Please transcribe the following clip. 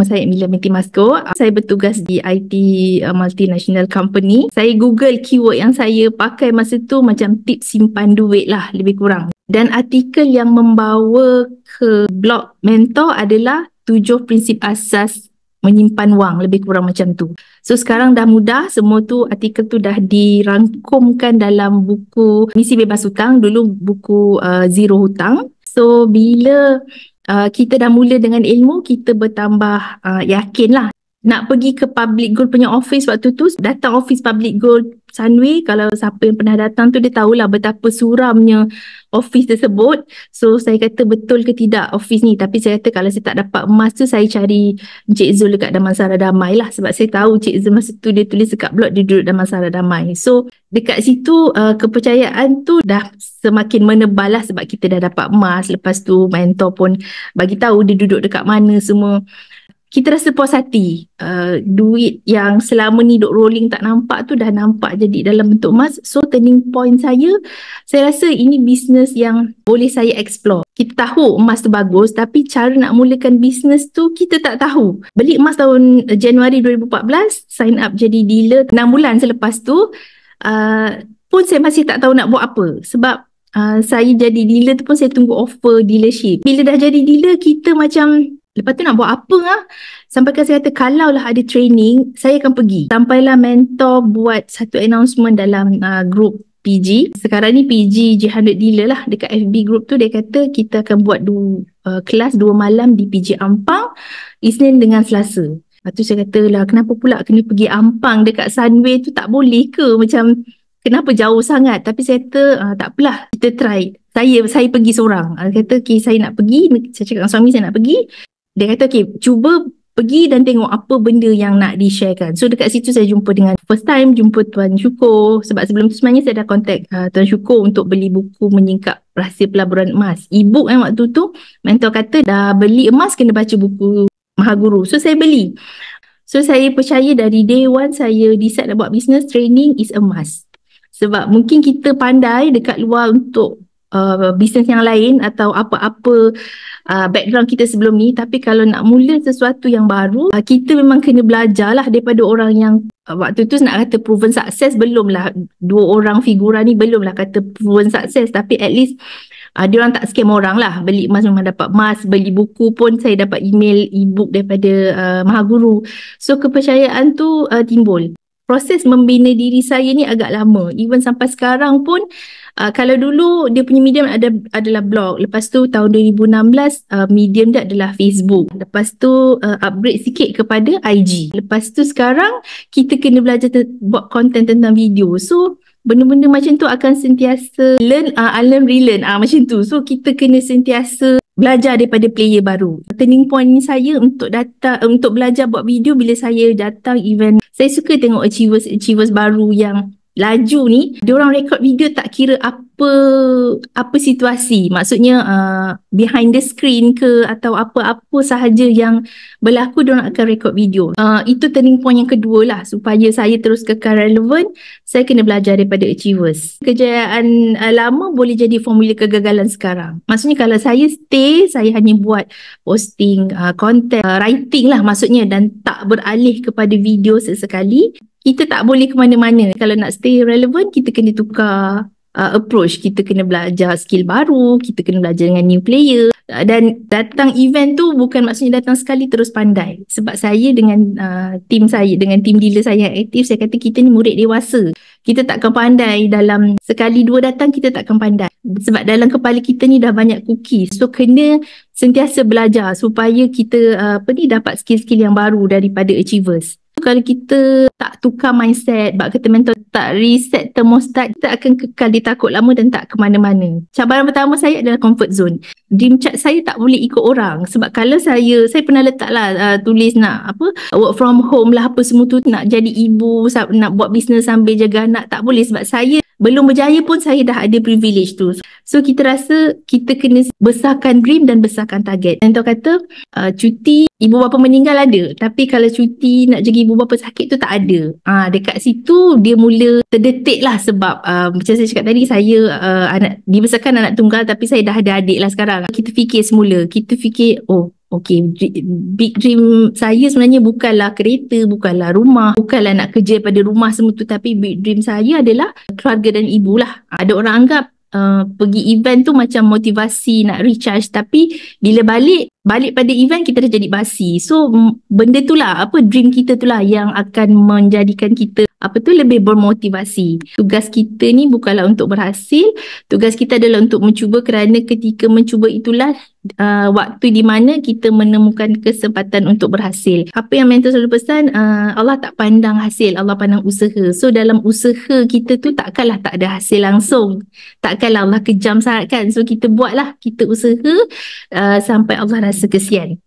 nama saya Emilia Binti Masko. Ah, saya bertugas di IT uh, ah, multinational company. Saya google keyword yang saya pakai masa tu macam tip simpan duit lah lebih kurang. Dan artikel yang membawa ke blog mentor adalah tujuh prinsip asas menyimpan wang lebih kurang macam tu. So sekarang dah mudah semua tu artikel tu dah dirangkumkan dalam buku misi bebas hutang dulu buku uh, zero hutang. So bila Ah, kita dah mula dengan ilmu kita bertambah uh, yakinlah nak pergi ke public gold punya office waktu tu datang office public gold Sunway kalau siapa yang pernah datang tu dia tahulah betapa suramnya office tersebut so saya kata betul ke tidak office ni tapi saya kata kalau saya tak dapat emas tu saya cari Encik Zul dekat Damansara Damai lah sebab saya tahu Encik Zul masa tu dia tulis dekat blog dia duduk Damansara Damai so dekat situ uh, kepercayaan tu dah semakin menebal lah sebab kita dah dapat emas lepas tu mentor pun bagi tahu dia duduk dekat mana semua kita rasa puas hati. Uh, duit yang selama ni duk rolling tak nampak tu dah nampak jadi dalam bentuk emas. So turning point saya, saya rasa ini bisnes yang boleh saya explore. Kita tahu emas tu bagus tapi cara nak mulakan bisnes tu kita tak tahu. Beli emas tahun eh, Januari 2014, sign up jadi dealer 6 bulan selepas tu uh, pun saya masih tak tahu nak buat apa sebab Uh, saya jadi dealer tu pun saya tunggu offer dealership. Bila dah jadi dealer kita macam Lepas tu nak buat apa lah. Sampai saya kata kalau lah ada training, saya akan pergi. Sampailah mentor buat satu announcement dalam uh, group PG. Sekarang ni PG G100 Dealer lah. Dekat FB group tu dia kata kita akan buat du, uh, kelas dua malam di PG Ampang. Isnin dengan Selasa. Lepas tu saya kata lah kenapa pula kena pergi Ampang dekat Sunway tu tak boleh ke? Macam kenapa jauh sangat? Tapi saya kata uh, tak apalah kita try saya saya pergi seorang. Saya kata okay, saya nak pergi, saya cakap dengan suami saya nak pergi dia kata okay, cuba pergi dan tengok apa benda yang nak di-sharekan. So dekat situ saya jumpa dengan first time jumpa Tuan Syukur sebab sebelum tu sebenarnya saya dah contact uh, Tuan Syukur untuk beli buku menyingkap rahsia pelaburan emas. Ibu kan eh, waktu tu mentor kata dah beli emas kena baca buku Mahaguru. So saya beli. So saya percaya dari day one saya decide nak buat business training is a must. Sebab mungkin kita pandai dekat luar untuk Uh, bisnes yang lain atau apa-apa uh, background kita sebelum ni tapi kalau nak mula sesuatu yang baru uh, kita memang kena belajar lah daripada orang yang uh, waktu tu nak kata proven success belum lah dua orang figura ni belum lah kata proven success tapi at least uh, dia orang tak scam orang lah beli emas memang dapat emas beli buku pun saya dapat email ebook daripada uh, mahaguru so kepercayaan tu uh, timbul proses membina diri saya ni agak lama even sampai sekarang pun uh, kalau dulu dia punya medium ada adalah blog lepas tu tahun 2016 uh, medium dia adalah Facebook lepas tu uh, upgrade sikit kepada IG lepas tu sekarang kita kena belajar buat content tentang video so benda-benda macam tu akan sentiasa learn uh, unlearn relearn uh, macam tu so kita kena sentiasa belajar daripada player baru. Turning point ni saya untuk data untuk belajar buat video bila saya datang event. Saya suka tengok achievers achievers baru yang laju ni dia orang rekod video tak kira apa apa situasi maksudnya uh, behind the screen ke atau apa-apa sahaja yang berlaku dia orang akan record video uh, itu turning point yang kedua lah supaya saya terus kekal relevan saya kena belajar daripada achievers kejayaan uh, lama boleh jadi formula kegagalan sekarang maksudnya kalau saya stay saya hanya buat posting uh, content uh, writing lah maksudnya dan tak beralih kepada video sesekali kita tak boleh ke mana-mana. Kalau nak stay relevant, kita kena tukar uh, approach. Kita kena belajar skill baru, kita kena belajar dengan new player. Uh, dan datang event tu bukan maksudnya datang sekali terus pandai. Sebab saya dengan uh, team saya, dengan tim dealer saya yang aktif, saya kata kita ni murid dewasa. Kita takkan pandai dalam sekali dua datang, kita takkan pandai. Sebab dalam kepala kita ni dah banyak cookie. So kena sentiasa belajar supaya kita uh, apa ni, dapat skill-skill yang baru daripada achievers kalau kita tak tukar mindset, bab kata mentor tak reset thermostat, kita akan kekal di takut lama dan tak ke mana-mana. Cabaran pertama saya adalah comfort zone. Dream chat saya tak boleh ikut orang sebab kalau saya, saya pernah letaklah uh, tulis nak apa, work from home lah apa semua tu, nak jadi ibu, nak buat bisnes sambil jaga anak, tak boleh sebab saya belum berjaya pun saya dah ada privilege tu. So kita rasa kita kena besarkan dream dan besarkan target. Dan tu kata uh, cuti ibu bapa meninggal ada. Tapi kalau cuti nak jadi ibu bapa sakit tu tak ada. Uh, dekat situ dia mula terdetik lah sebab uh, macam saya cakap tadi saya uh, anak dibesarkan anak tunggal tapi saya dah ada adik lah sekarang. Kita fikir semula. Kita fikir oh Okay, big dream saya sebenarnya bukanlah kereta, bukanlah rumah, bukanlah nak kerja pada rumah semua tu tapi big dream saya adalah keluarga dan ibu lah. Ada orang anggap uh, pergi event tu macam motivasi nak recharge tapi bila balik balik pada event kita dah jadi basi. So benda tu lah apa dream kita tu lah yang akan menjadikan kita apa tu lebih bermotivasi. Tugas kita ni bukanlah untuk berhasil. Tugas kita adalah untuk mencuba kerana ketika mencuba itulah uh, waktu di mana kita menemukan kesempatan untuk berhasil. Apa yang mentor selalu pesan uh, Allah tak pandang hasil, Allah pandang usaha. So dalam usaha kita tu takkanlah tak ada hasil langsung. Takkanlah Allah kejam sangat kan. So kita buatlah kita usaha uh, sampai Allah kesian.